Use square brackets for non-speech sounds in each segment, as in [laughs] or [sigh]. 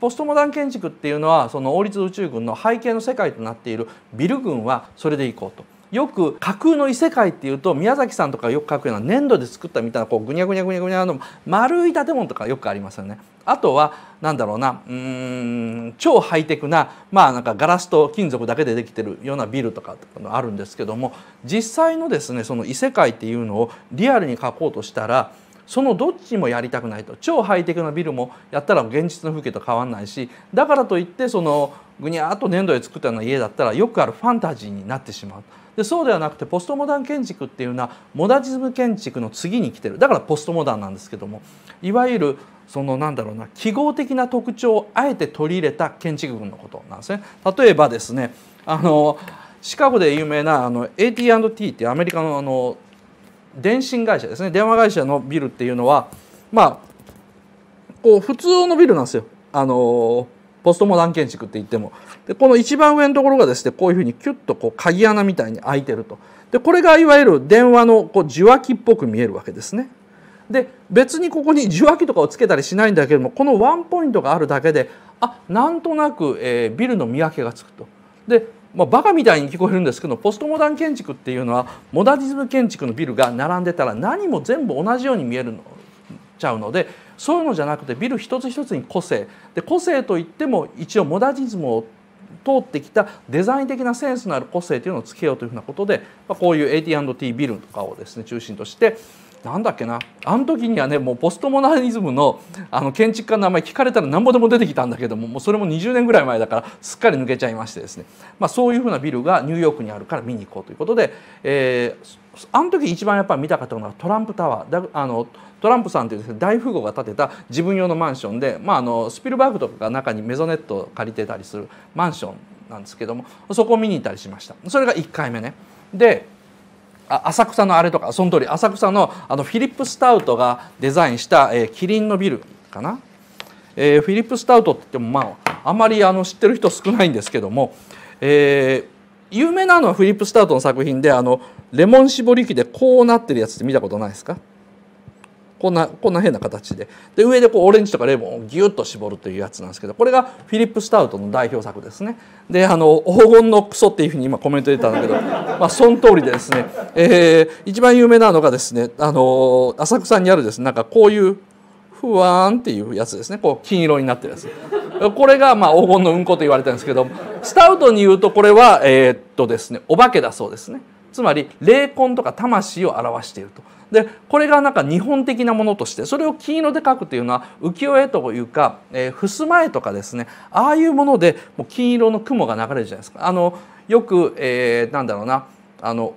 ポストモダン建築っていうのはその王立宇宙軍の背景の世界となっているビル群はそれでいこうと。よく架空の異世界っていうと宮崎さんとかよく描くような粘土で作ったみたいなこうぐにゃぐにゃぐにゃぐにゃの丸い建物とかよくありますよね。あとは何だろうなうん超ハイテクな,、まあ、なんかガラスと金属だけでできてるようなビルとかあるんですけども実際のですねその異世界っていうのをリアルに描こうとしたらそのどっちもやりたくないと超ハイテクなビルもやったら現実の風景と変わんないしだからといってそのぐにゃーっと粘土で作ったような家だったらよくあるファンタジーになってしまう。でそうではなくてポストモダン建築っていうのはモダジズム建築の次に来てるだからポストモダンなんですけどもいわゆるそのなんだろうな記号的な特徴をあえて取り入れた建築群のことなんですね。例えばですねあのシカゴで有名なあの AT&T っていうアメリカのあの電信会社ですね電話会社のビルっていうのはまあこう普通のビルなんですよあのポストモダン建築って言ってもでこの一番上のところがですねこういうふうにキュッとこう鍵穴みたいに開いてるとでこれがいわゆる電話のこう受話器っぽく見えるわけですね。で別にここに受話器とかをつけたりしないんだけどもこのワンポイントがあるだけであなんとなく、えー、ビルの見分けがつくと。でまあ、バカみたいに聞こえるんですけどポストモダン建築っていうのはモダニズム建築のビルが並んでたら何も全部同じように見えるのちゃうのでそういうのじゃなくてビル一つ一つに個性で個性といっても一応モダニズムを通ってきたデザイン的なセンスのある個性というのをつけようというふうなことで、まあ、こういう AT&T ビルとかをですね中心としてなんだっけなあの時にはねもうポストモナリズムのあの建築家の名前聞かれたら何ぼでも出てきたんだけどももうそれも20年ぐらい前だからすっかり抜けちゃいましてですね、まあ、そういうふうなビルがニューヨークにあるから見に行こうということで、えー、あの時一番やっぱり見たかったのがトランプタワーだあのトランプさんという、ね、大富豪が建てた自分用のマンションで、まあ、あのスピルバーグとかが中にメゾネットを借りてたりするマンションなんですけどもそこを見に行ったりしました。それが1回目ねで浅草のあれとかその通り浅草のあのフィリップ・スタウトがデザインした、えー、キリンのビルかな、えー、フィリップ・スタウトって言ってもまああまりあの知ってる人少ないんですけども、えー、有名なのはフィリップ・スタウトの作品であのレモン搾り機でこうなってるやつって見たことないですかこんなこんな変な形でで上でこうオレンジとかレモンをギュッと絞るというやつなんですけどこれがフィリップ・スタウトの代表作ですねであの黄金のクソっていうふうに今コメント出たんだけど [laughs] まあその通りでですね、えー、一番有名なのがですねあの浅草にあるですねなんかこういうふわーんっていうやつですねこう金色になってるやつこれがまあ黄金のうんこと言われてるんですけどスタウトに言うとこれはえー、っとですねお化けだそうですねつまり霊魂とか魂を表していると。でこれがなんか日本的なものとしてそれを金色で書くというのは浮世絵というか、えー、襖絵とかですねああいうものでもう金色の雲が流れるじゃないですか。あのよく、えー、なんだろうなあの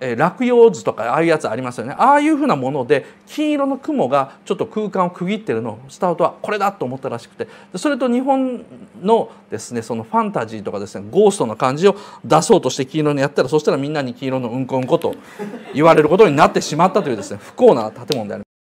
え落葉図とかああいうやつありますよねああいうふうなもので金色の雲がちょっと空間を区切ってるのをスタートはこれだと思ったらしくてそれと日本のですねそのファンタジーとかですねゴーストの感じを出そうとして黄色にやったらそしたらみんなに黄色のうんこうんこと言われることになってしまったというですね不幸な建物であります。